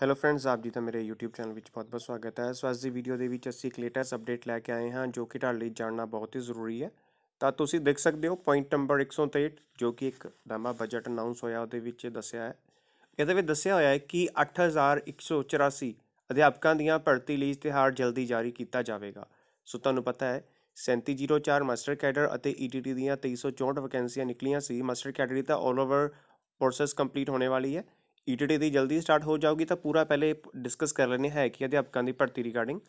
hello friends ਆਪ ਜੀ ਦਾ ਮੇਰੇ YouTube ਚੈਨਲ ਵਿੱਚ ਬਹੁਤ-ਬਹੁਤ ਸਵਾਗਤ ਹੈ ਸੋ ਅੱਜ ਦੀ ਵੀਡੀਓ ਦੇ ਵਿੱਚ ਅਸੀਂ ਇੱਕ ਲੇਟੈਸਟ ਅਪਡੇਟ ਲੈ ਕੇ ਆਏ ਹਾਂ ਜੋ ਕਿ ਤੁਹਾਡੇ ਲਈ ਜਾਣਨਾ ਬਹੁਤ ਹੀ ਜ਼ਰੂਰੀ ਹੈ ਤਾਂ ਤੁਸੀਂ ਦੇਖ ਸਕਦੇ ਹੋ ਪੁਆਇੰਟ ਨੰਬਰ 163 ਜੋ ਕਿ ਇੱਕ ਨਵਾਂ ਬਜਟ ਅਨਾਉਂਸ ਹੋਇਆ ਉਹਦੇ ਵਿੱਚ ਦੱਸਿਆ ਹੈ ਇਹਦੇ ਵਿੱਚ ਦੱਸਿਆ ਹੋਇਆ ਹੈ ਕਿ 8184 ਅਧਿਆਪਕਾਂ ਦੀਆਂ ਭਰਤੀ ਲਈ ਇਸ਼ਤਿਹਾਰ ਜਲਦੀ ਜਾਰੀ ਕੀਤਾ ਜਾਵੇਗਾ ਸੋ ਤੁਹਾਨੂੰ ਪਤਾ ਹੈ 3704 ਮਾਸਟਰ ਕੈਡਰ ਅਤੇ ETT ਦੀਆਂ 2364 ਵੈਕੈਂਸੀਆਂ ਨਿਕਲੀਆਂ ਸੀ ਮਾਸਟਰ ਕੈਡਰ ਦੀ ਤਾਂ 올 ਓਵਰ ਪ੍ਰੋਸੈਸ ਕੰਪਲੀਟ ਹੋਣੇ ਵਾਲੀ ਹੈ ਈਟੀਟੀ ਦੀ ਜਲਦੀ ਸਟਾਰਟ ਹੋ ਜਾਊਗੀ ਤਾਂ ਪੂਰਾ ਪਹਿਲੇ ਡਿਸਕਸ ਕਰ ਲੈਣੇ ਹੈ ਕਿ ਅਧਿਆਪਕਾਂ ਦੀ ਭਰਤੀ ਰਿਗਾਰਡਿੰਗ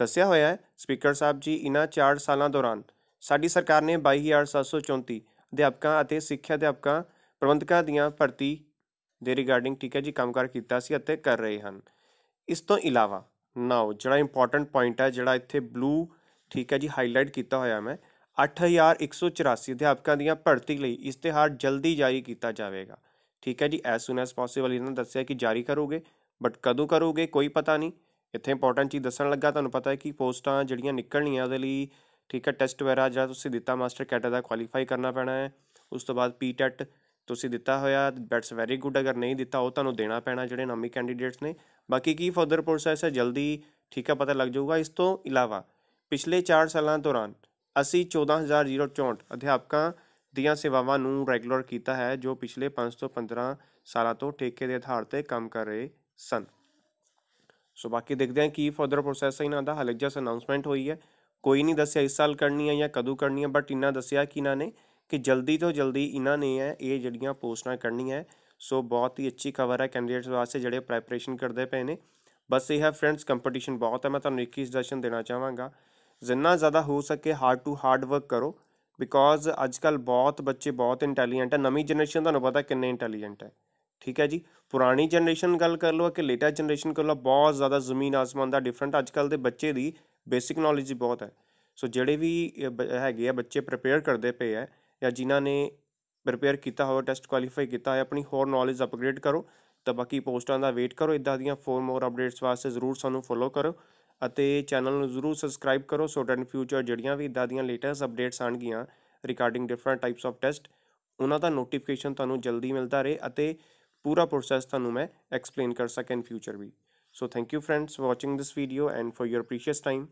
ਦੱਸਿਆ ਹੋਇਆ ਹੈ ਸਪੀਕਰ ਸਾਹਿਬ ਜੀ ਇਨ੍ਹਾਂ 4 ਸਾਲਾਂ ਦੌਰਾਨ ਸਾਡੀ ਸਰਕਾਰ ਨੇ 22734 ਅਧਿਆਪਕਾਂ ਅਤੇ ਸਿੱਖਿਆ ਅਧਿਆਪਕਾਂ ਪ੍ਰਬੰਧਕਾਂ ਦੀਆਂ ਭਰਤੀ ਦੇ ਰਿਗਾਰਡਿੰਗ ਠੀਕ ਹੈ ਜੀ ਕੰਮਕਾਰ ਕੀਤਾ ਸੀ ਅਤੇ ਕਰ ਰਹੇ ਹਨ ਇਸ ਤੋਂ ਇਲਾਵਾ ਨਾਓ ਜਿਹੜਾ ਇੰਪੋਰਟੈਂਟ ਪੁਆਇੰਟ ਹੈ ਜਿਹੜਾ ਇੱਥੇ ਬਲੂ ਠੀਕ ਹੈ ਜੀ ਹਾਈਲਾਈਟ ਕੀਤਾ ਹੋਇਆ ਮੈਂ 8184 ਅਧਿਆਪਕਾਂ ਦੀਆਂ ਭਰਤੀ ਲਈ ਇਸ਼ਤਿਹਾਰ ਜਲਦੀ ਜਾਰੀ ਕੀਤਾ ਜਾਵੇਗਾ ਠੀਕ ਹੈ G as soon as possible ਇਹਨਾਂ ਦੱਸਿਆ ਕਿ ਜਾਰੀ ਕਰੋਗੇ ਬਟ ਕਦੋਂ ਕਰੋਗੇ ਕੋਈ ਪਤਾ ਨਹੀਂ ਇੱਥੇ ਇੰਪੋਰਟੈਂਟ ਚੀਜ਼ ਦੱਸਣ ਲੱਗਾ ਤੁਹਾਨੂੰ ਪਤਾ ਹੈ ਕਿ ਪੋਸਟਾਂ ਜਿਹੜੀਆਂ ਨਿਕਲਣੀਆਂ ਉਹਦੇ ਲਈ ਠੀਕ ਹੈ ਟੈਸਟ ਵਗੈਰਾ ਜਿਹੜਾ ਤੁਸੀਂ ਦਿੱਤਾ ਮਾਸਟਰ ਕੈਟਾ ਦਾ ਕੁਆਲੀਫਾਈ ਕਰਨਾ ਪੈਣਾ ਹੈ ਉਸ ਤੋਂ ਬਾਅਦ ਪੀਟੈਟ e ਤੁਸੀਂ ਦਿੱਤਾ ਹੋਇਆ ਬੈਟਸ ਵੈਰੀ ਗੁੱਡ ਅਗਰ ਨਹੀਂ ਦਿੱਤਾ ਉਹ ਤੁਹਾਨੂੰ ਦੇਣਾ ਪੈਣਾ ਜਿਹੜੇ ਨਾਮੀ ਕੈਂਡੀਡੇਟਸ ਨੇ ਬਾਕੀ ਕੀ ਫਰਦਰ ਪ੍ਰੋਸੈਸ ਹੈ ਜਲਦੀ ਠੀਕ ਹੈ ਪਤਾ ਲੱਗ ਜਾਊਗਾ ਇਸ ਤੋਂ ਇਲਾਵਾ ਪਿਛਲੇ 4 ਸਾਲਾਂ ਦੌਰਾਨ ਅਸੀਂ 14064 ਅਧਿਆਪਕਾਂ ਦੀਆਂ ਸੇਵਾਵਾਂ ਨੂੰ ਰੈਗੂਲਰ ਕੀਤਾ ਹੈ ਜੋ ਪਿਛਲੇ 5 ਤੋਂ 15 ਸਾਲਾਂ ਤੋਂ ਠੇਕੇ ਦੇ ਆਧਾਰ ਤੇ ਕੰਮ ਕਰ ਰਹੇ ਸਨ ਸੋ ਬਾਕੀ ਦੇਖਦੇ ਹਾਂ ਕੀ ਫਰਦਰ ਪ੍ਰੋਸੈਸ ਇਹਨਾਂ ਦਾ ਹਲੇ ਜਸ ਅਨਾਉਂਸਮੈਂਟ ਹੋਈ ਹੈ ਕੋਈ ਨਹੀਂ ਦੱਸਿਆ ਇਸ ਸਾਲ ਕਰਨੀ ਹੈ ਜਾਂ ਕਦੋਂ ਕਰਨੀ ਹੈ ਬਟ ਇਹਨਾਂ ਦੱਸਿਆ ਕਿ ਇਹਨਾਂ ਨੇ ਕਿ ਜਲਦੀ ਤੋਂ ਜਲਦੀ ਇਹਨਾਂ ਨੇ ਹੈ ਇਹ ਜਿਹੜੀਆਂ ਪੋਸਟਾਂ ਕਰਨੀਆਂ ਹੈ ਸੋ ਬਹੁਤ ਹੀ ਅੱਛੀ ਖਬਰ ਹੈ ਕੈਂਡੀਡੇਟਸ ਵਾਸਤੇ ਜਿਹੜੇ ਪ੍ਰੈਪਰੇਸ਼ਨ ਕਰਦੇ ਪਏ ਨੇ ਬਸ ਇਹ ਹੈ ਫਰੈਂਡਸ ਕੰਪੀਟੀਸ਼ਨ ਬਹੁਤ ਹੈ ਮੈਂ ਤੁਹਾਨੂੰ ਇੱਕ ਹੀ ਸਜੈਸ਼ਨ ਦੇਣਾ ਚਾਹਾਂਗਾ ਜਿੰਨਾ ਜ਼ਿਆਦਾ ਹੋ ਸਕੇ ਹਾਰਡ ਟੂ ਹਾਰਡ ਵਰਕ ਕਰੋ ਬਿਕੋਜ਼ ਅੱਜ ਕੱਲ ਬਹੁਤ ਬੱਚੇ ਬਹੁਤ ਇੰਟੈਲੀਜੈਂਟ ਹੈ ਨਵੀਂ ਜਨਰੇਸ਼ਨ ਤੁਹਾਨੂੰ ਪਤਾ ਕਿੰਨੇ ਇੰਟੈਲੀਜੈਂਟ ਹੈ ਠੀਕ ਹੈ ਜੀ ਪੁਰਾਣੀ ਜਨਰੇਸ਼ਨ ਗੱਲ ਕਰ ਲਓ ਕਿ ਲੇਟਰ ਜਨਰੇਸ਼ਨ ਕੋਲ ਬਹੁਤ ਜ਼ਿਆਦਾ ਜ਼ਮੀਨ ਆਸਮਾਨ ਦਾ ਡਿਫਰੈਂਟ ਅੱਜ ਕੱਲ ਦੇ ਬੱਚੇ ਦੀ ਬੇਸਿਕ ਨੌਲੇਜ ਬਹੁਤ ਹੈ ਸੋ ਜਿਹੜੇ ਵੀ ਹੈਗੇ ਆ ਬੱਚੇ ਪ੍ਰਪੇਅਰ ਕਰਦੇ ਪਏ ਆ ਜਾਂ ਜਿਨ੍ਹਾਂ ਨੇ ਪ੍ਰਪੇਅਰ ਕੀਤਾ ਹੋਇਆ ਟੈਸਟ ਕੁਆਲੀਫਾਈ ਕੀਤਾ ਹੈ ਆਪਣੀ ਹੋਰ ਨੌਲੇਜ ਅਪਗ੍ਰੇਡ ਕਰੋ ਤਾਂ ਬਾਕੀ ਪੋਸਟਾਂ ਦਾ ਵੇਟ ਕਰੋ ਇਦਾਂ ਦੀਆਂ ਫੋਰ ਮੋਰ ਅਪਡੇਟਸ ਵਾਸਤੇ ਜ਼ਰੂਰ ਸਾਨੂੰ ਫੋਲੋ ਕਰੋ ਅਤੇ ਚੈਨਲ ਨੂੰ ਜ਼ਰੂਰ ਸਬਸਕ੍ਰਾਈਬ ਕਰੋ ਸੋ ਦੈਟ ਫਿਊਚਰ ਜਿਹੜੀਆਂ ਵੀ ਇਦਾਂ ਦੀਆਂ ਲੇਟੈਸਟ ਅਪਡੇਟਸ ਆਣਗੀਆਂ regarding different types of test ਉਹਨਾਂ ਦਾ ਨੋਟੀਫਿਕੇਸ਼ਨ ਤੁਹਾਨੂੰ ਜਲਦੀ ਮਿਲਦਾ ਰਹੇ ਅਤੇ ਪੂਰਾ ਪ੍ਰੋਸੈਸ ਤੁਹਾਨੂੰ ਮੈਂ ਐਕਸਪਲੇਨ ਕਰ ਸਕਾਂ ਇਨ ਫਿਊਚਰ ਵੀ so thank you friends watching this video and for your precious time